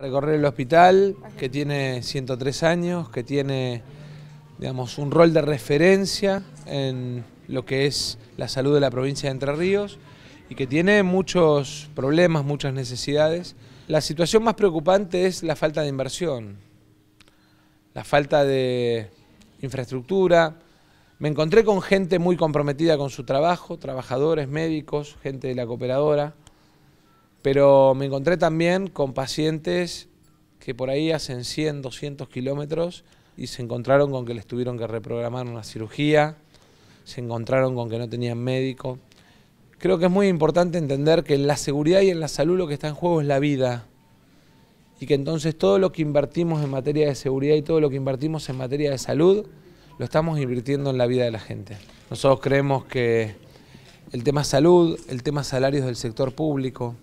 recorrer el hospital, que tiene 103 años, que tiene digamos, un rol de referencia en lo que es la salud de la provincia de Entre Ríos y que tiene muchos problemas, muchas necesidades. La situación más preocupante es la falta de inversión, la falta de infraestructura. Me encontré con gente muy comprometida con su trabajo, trabajadores, médicos, gente de la cooperadora. Pero me encontré también con pacientes que por ahí hacen 100, 200 kilómetros y se encontraron con que les tuvieron que reprogramar una cirugía, se encontraron con que no tenían médico. Creo que es muy importante entender que en la seguridad y en la salud lo que está en juego es la vida y que entonces todo lo que invertimos en materia de seguridad y todo lo que invertimos en materia de salud lo estamos invirtiendo en la vida de la gente. Nosotros creemos que el tema salud, el tema salarios del sector público,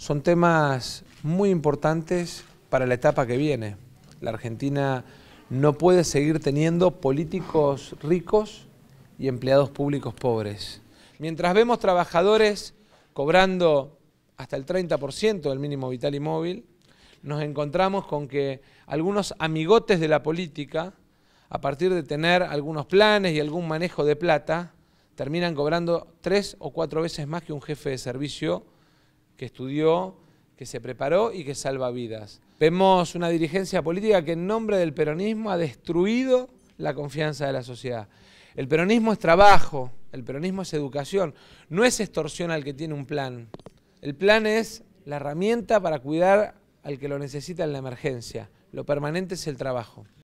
son temas muy importantes para la etapa que viene. La Argentina no puede seguir teniendo políticos ricos y empleados públicos pobres. Mientras vemos trabajadores cobrando hasta el 30% del mínimo vital y móvil, nos encontramos con que algunos amigotes de la política, a partir de tener algunos planes y algún manejo de plata, terminan cobrando tres o cuatro veces más que un jefe de servicio que estudió, que se preparó y que salva vidas. Vemos una dirigencia política que en nombre del peronismo ha destruido la confianza de la sociedad. El peronismo es trabajo, el peronismo es educación, no es extorsión al que tiene un plan. El plan es la herramienta para cuidar al que lo necesita en la emergencia. Lo permanente es el trabajo.